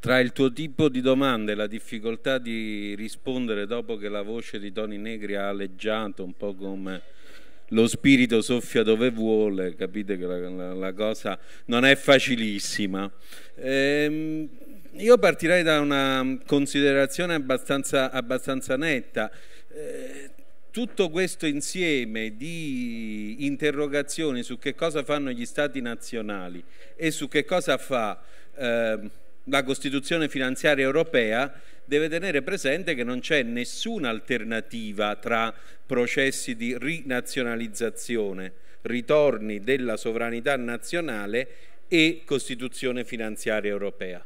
Tra il tuo tipo di domande e la difficoltà di rispondere dopo che la voce di Tony Negri ha alleggiato un po' come lo spirito soffia dove vuole, capite che la, la, la cosa non è facilissima. Ehm, io partirei da una considerazione abbastanza, abbastanza netta. Ehm, tutto questo insieme di interrogazioni su che cosa fanno gli stati nazionali e su che cosa fa... Ehm, la Costituzione finanziaria europea deve tenere presente che non c'è nessuna alternativa tra processi di rinazionalizzazione, ritorni della sovranità nazionale e Costituzione finanziaria europea.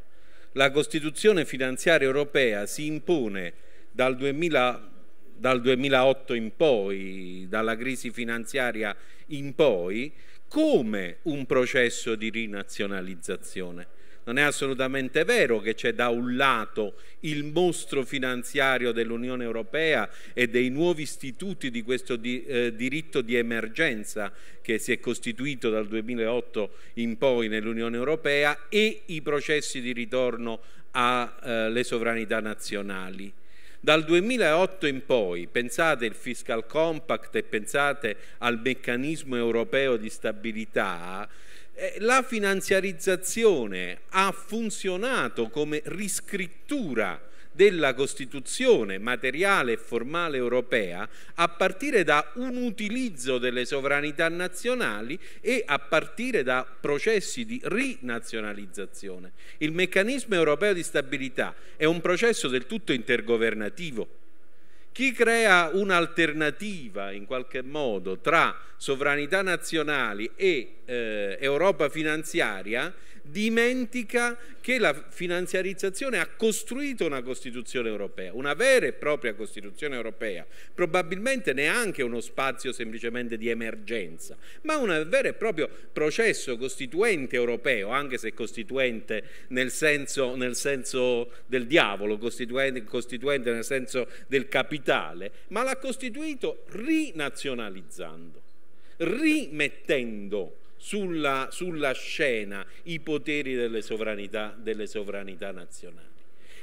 La Costituzione finanziaria europea si impone dal, 2000, dal 2008 in poi, dalla crisi finanziaria in poi, come un processo di rinazionalizzazione non è assolutamente vero che c'è da un lato il mostro finanziario dell'Unione Europea e dei nuovi istituti di questo di, eh, diritto di emergenza che si è costituito dal 2008 in poi nell'Unione Europea e i processi di ritorno alle eh, sovranità nazionali. Dal 2008 in poi, pensate al fiscal compact e pensate al meccanismo europeo di stabilità, eh, la finanziarizzazione ha funzionato come riscrittura della Costituzione materiale e formale europea a partire da un utilizzo delle sovranità nazionali e a partire da processi di rinazionalizzazione. Il meccanismo europeo di stabilità è un processo del tutto intergovernativo chi crea un'alternativa in qualche modo tra sovranità nazionali e eh, Europa finanziaria dimentica che la finanziarizzazione ha costruito una Costituzione europea, una vera e propria Costituzione europea, probabilmente neanche uno spazio semplicemente di emergenza, ma un vero e proprio processo costituente europeo, anche se costituente nel senso, nel senso del diavolo, costituente, costituente nel senso del capitale capitale, ma l'ha costituito rinazionalizzando, rimettendo sulla, sulla scena i poteri delle sovranità, delle sovranità nazionali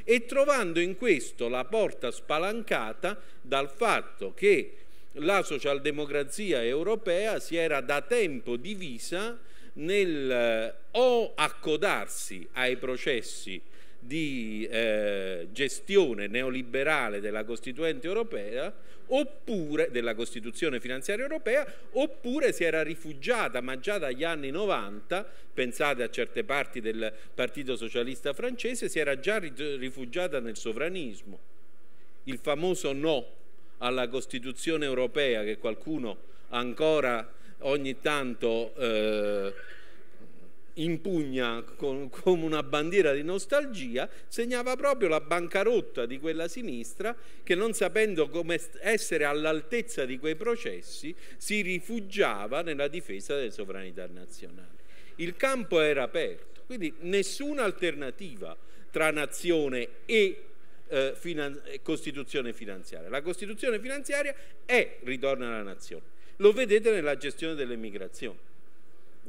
e trovando in questo la porta spalancata dal fatto che la socialdemocrazia europea si era da tempo divisa nel eh, o accodarsi ai processi di eh, gestione neoliberale della Costituente europea oppure della Costituzione finanziaria europea oppure si era rifugiata ma già dagli anni 90 pensate a certe parti del Partito Socialista francese si era già rifugiata nel sovranismo il famoso no alla Costituzione europea che qualcuno ancora ogni tanto eh, in pugna come una bandiera di nostalgia, segnava proprio la bancarotta di quella sinistra che non sapendo come essere all'altezza di quei processi si rifugiava nella difesa delle sovranità nazionali. Il campo era aperto, quindi nessuna alternativa tra nazione e eh, finan Costituzione finanziaria. La Costituzione finanziaria è ritorno alla nazione. Lo vedete nella gestione delle migrazioni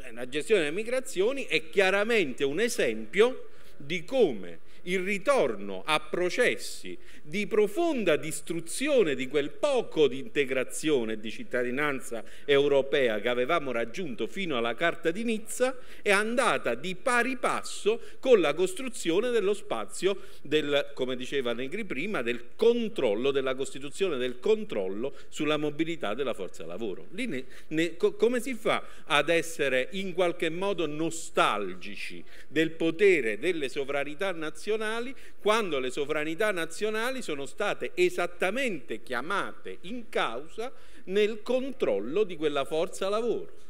eh, la gestione delle migrazioni è chiaramente un esempio di come il ritorno a processi di profonda distruzione di quel poco di integrazione e di cittadinanza europea che avevamo raggiunto fino alla Carta di Nizza è andata di pari passo con la costruzione dello spazio del, come diceva Negri prima, del controllo, della costituzione del controllo sulla mobilità della forza lavoro. Ne, ne, co, come si fa ad essere in qualche modo nostalgici del potere delle sovranità nazionali nazionali quando le sovranità nazionali sono state esattamente chiamate in causa nel controllo di quella forza lavoro.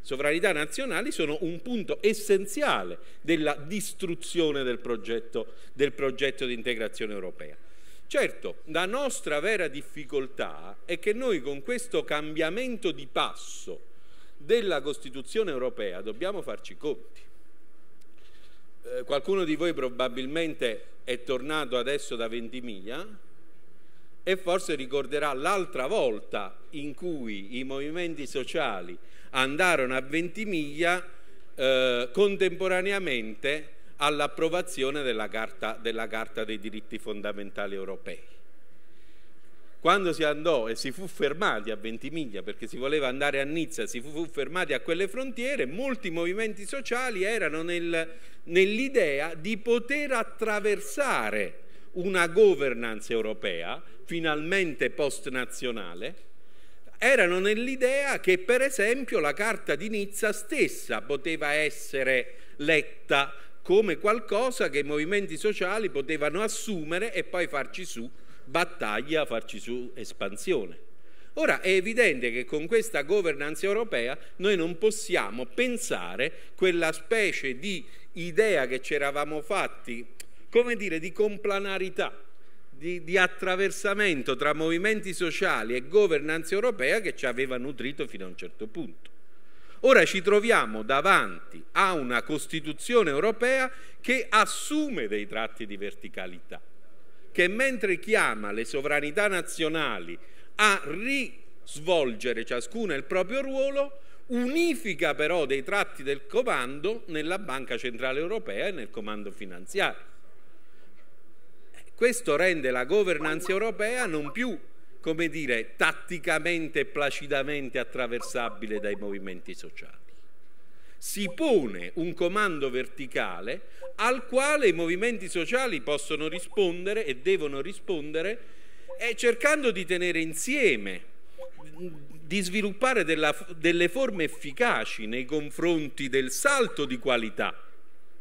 Sovranità nazionali sono un punto essenziale della distruzione del progetto, del progetto di integrazione europea. Certo, la nostra vera difficoltà è che noi con questo cambiamento di passo della Costituzione europea dobbiamo farci conti eh, qualcuno di voi probabilmente è tornato adesso da Ventimiglia e forse ricorderà l'altra volta in cui i movimenti sociali andarono a Ventimiglia eh, contemporaneamente all'approvazione della, della carta dei diritti fondamentali europei. Quando si andò e si fu fermati a Ventimiglia perché si voleva andare a Nizza, si fu, fu fermati a quelle frontiere, molti movimenti sociali erano nel, nell'idea di poter attraversare una governance europea, finalmente post-nazionale, erano nell'idea che per esempio la carta di Nizza stessa poteva essere letta come qualcosa che i movimenti sociali potevano assumere e poi farci su battaglia, a farci su espansione. Ora è evidente che con questa governance europea noi non possiamo pensare quella specie di idea che ci eravamo fatti, come dire, di complanarità, di, di, attraversamento tra movimenti sociali e governance europea che ci aveva nutrito fino a un certo punto. Ora ci troviamo davanti a una Costituzione europea che assume dei tratti di verticalità che mentre chiama le sovranità nazionali a risvolgere ciascuna il proprio ruolo, unifica però dei tratti del comando nella Banca Centrale Europea e nel comando finanziario. Questo rende la governance europea non più, come dire, tatticamente e placidamente attraversabile dai movimenti sociali si pone un comando verticale al quale i movimenti sociali possono rispondere e devono rispondere eh, cercando di tenere insieme, di sviluppare della, delle forme efficaci nei confronti del salto di qualità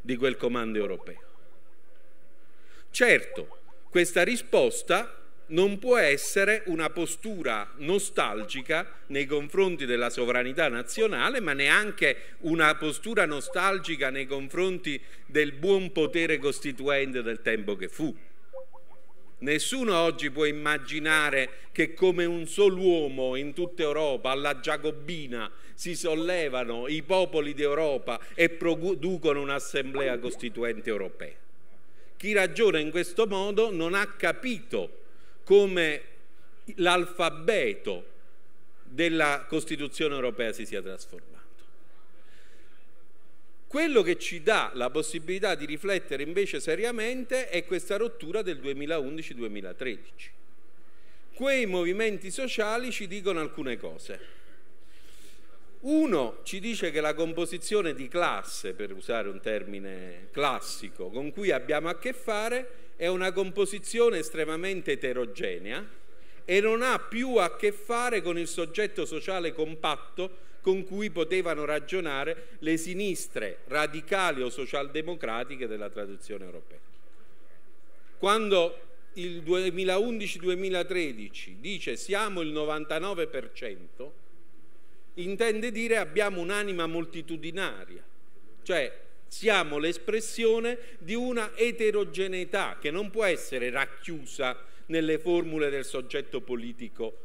di quel comando europeo. Certo, questa risposta non può essere una postura nostalgica nei confronti della sovranità nazionale, ma neanche una postura nostalgica nei confronti del buon potere costituente del tempo che fu. Nessuno oggi può immaginare che come un solo uomo in tutta Europa, alla Giacobina, si sollevano i popoli d'Europa e producono un'assemblea costituente europea. Chi ragiona in questo modo non ha capito come l'alfabeto della Costituzione europea si sia trasformato. Quello che ci dà la possibilità di riflettere invece seriamente è questa rottura del 2011-2013. Quei movimenti sociali ci dicono alcune cose. Uno ci dice che la composizione di classe, per usare un termine classico, con cui abbiamo a che fare è una composizione estremamente eterogenea e non ha più a che fare con il soggetto sociale compatto con cui potevano ragionare le sinistre radicali o socialdemocratiche della tradizione europea. Quando il 2011-2013 dice siamo il 99%, intende dire abbiamo un'anima moltitudinaria, cioè siamo l'espressione di una eterogeneità che non può essere racchiusa nelle formule del soggetto politico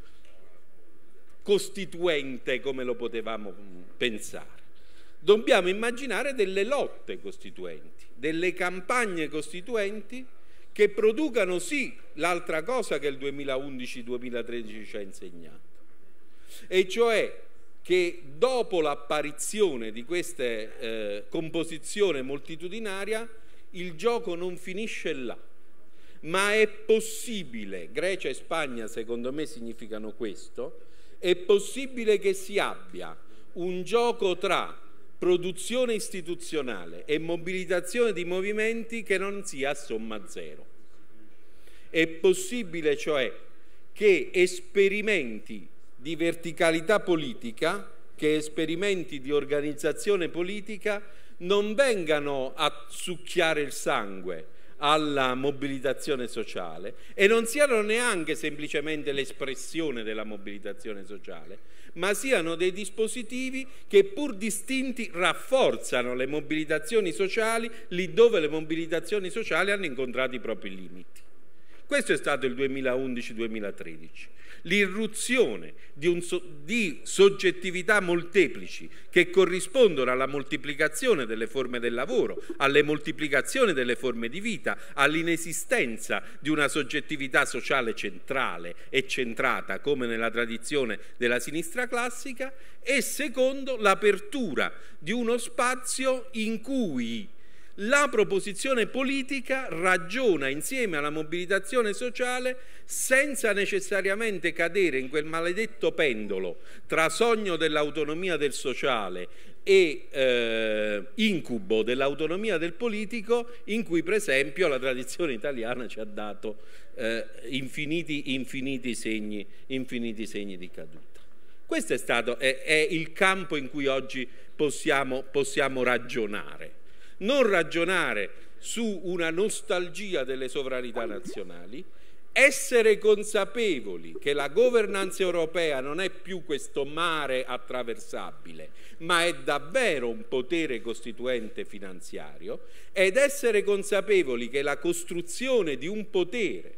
costituente come lo potevamo mm, pensare. Dobbiamo immaginare delle lotte costituenti, delle campagne costituenti che producano sì l'altra cosa che il 2011-2013 ci ha insegnato, e cioè che dopo l'apparizione di questa eh, composizione moltitudinaria il gioco non finisce là, ma è possibile, Grecia e Spagna secondo me significano questo, è possibile che si abbia un gioco tra produzione istituzionale e mobilitazione di movimenti che non sia a somma zero. È possibile cioè che esperimenti di verticalità politica che esperimenti di organizzazione politica non vengano a succhiare il sangue alla mobilitazione sociale e non siano neanche semplicemente l'espressione della mobilitazione sociale, ma siano dei dispositivi che pur distinti rafforzano le mobilitazioni sociali lì dove le mobilitazioni sociali hanno incontrato i propri limiti. Questo è stato il 2011-2013 l'irruzione di, so di soggettività molteplici che corrispondono alla moltiplicazione delle forme del lavoro, alle moltiplicazioni delle forme di vita, all'inesistenza di una soggettività sociale centrale e centrata come nella tradizione della sinistra classica e secondo l'apertura di uno spazio in cui la proposizione politica ragiona insieme alla mobilitazione sociale senza necessariamente cadere in quel maledetto pendolo tra sogno dell'autonomia del sociale e eh, incubo dell'autonomia del politico in cui per esempio la tradizione italiana ci ha dato eh, infiniti, infiniti, segni, infiniti segni di caduta. Questo è, stato, è, è, il campo in cui oggi possiamo, possiamo ragionare non ragionare su una nostalgia delle sovranità nazionali, essere consapevoli che la governanza europea non è più questo mare attraversabile, ma è davvero un potere costituente finanziario, ed essere consapevoli che la costruzione di un potere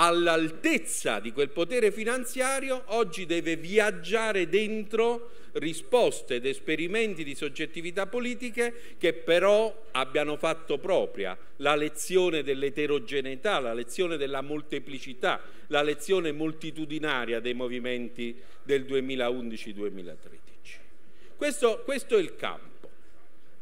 all'altezza di quel potere finanziario, oggi deve viaggiare dentro risposte ed esperimenti di soggettività politiche che però abbiano fatto propria la lezione dell'eterogeneità, la lezione della molteplicità, la lezione moltitudinaria dei movimenti del 2011-2013. Questo, questo è il campo.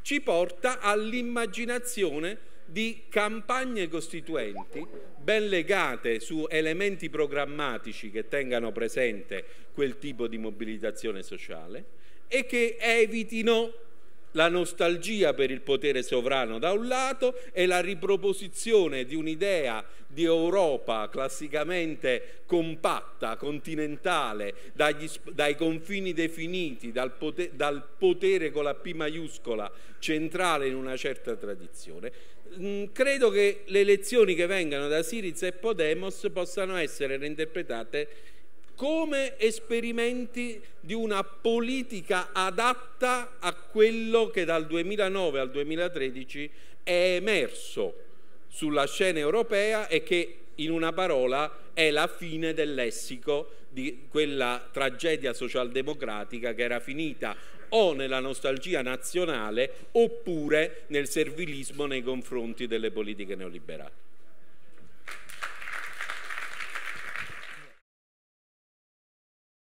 Ci porta all'immaginazione di campagne costituenti ben legate su elementi programmatici che tengano presente quel tipo di mobilitazione sociale e che evitino la nostalgia per il potere sovrano da un lato e la riproposizione di un'idea di Europa classicamente compatta, continentale, dagli, dai confini definiti, dal potere, dal potere con la P maiuscola centrale in una certa tradizione, Mm, credo che le lezioni che vengano da Siriza e Podemos possano essere reinterpretate come esperimenti di una politica adatta a quello che dal 2009 al 2013 è emerso sulla scena europea e che in una parola è la fine del lessico di quella tragedia socialdemocratica che era finita o nella nostalgia nazionale oppure nel servilismo nei confronti delle politiche neoliberali.